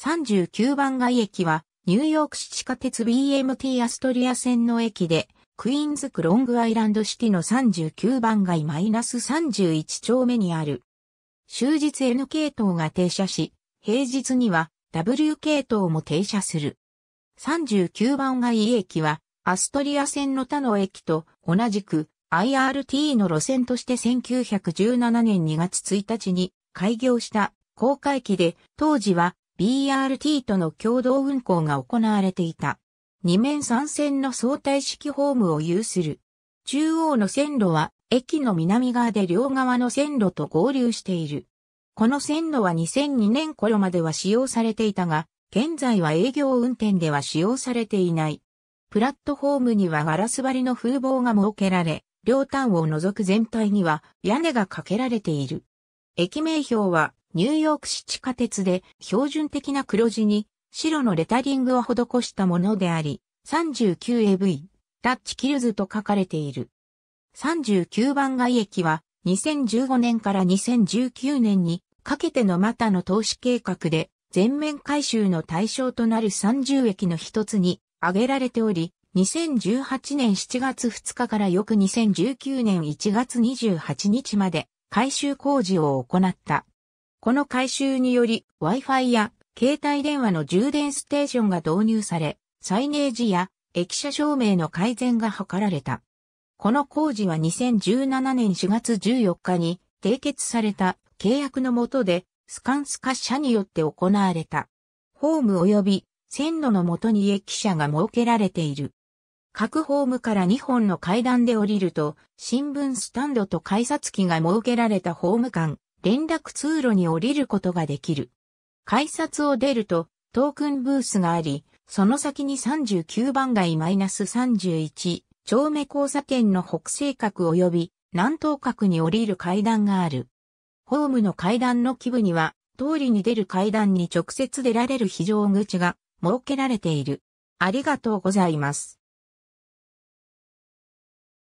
39番街駅は、ニューヨーク市地下鉄 BMT アストリア線の駅で、クイーンズクロングアイランドシティの39番街マイナス31丁目にある。終日 N 系統が停車し、平日には W 系統も停車する。39番街駅は、アストリア線の他の駅と同じく IRT の路線として1917年2月1日に開業した高架駅で、当時は BRT との共同運行が行われていた。二面三線の相対式ホームを有する。中央の線路は駅の南側で両側の線路と合流している。この線路は2002年頃までは使用されていたが、現在は営業運転では使用されていない。プラットホームにはガラス張りの風防が設けられ、両端を除く全体には屋根がかけられている。駅名標はニューヨーク市地下鉄で標準的な黒地に白のレタリングを施したものであり、39AV、ダッチキルズと書かれている。39番街駅は2015年から2019年にかけてのまたの投資計画で全面回収の対象となる30駅の一つに挙げられており、2018年7月2日から翌2019年1月28日まで改修工事を行った。この改修により Wi-Fi や携帯電話の充電ステーションが導入され、サイネージや駅舎照明の改善が図られた。この工事は2017年4月14日に締結された契約の下でスカンスカ社によって行われた。ホーム及び線路の下に駅舎が設けられている。各ホームから2本の階段で降りると、新聞スタンドと改札機が設けられたホーム間、連絡通路に降りることができる。改札を出ると、トークンブースがあり、その先に39番街マイナス -31 丁目交差点の北西角及び南東角に降りる階段がある。ホームの階段の基部には、通りに出る階段に直接出られる非常口が設けられている。ありがとうございます。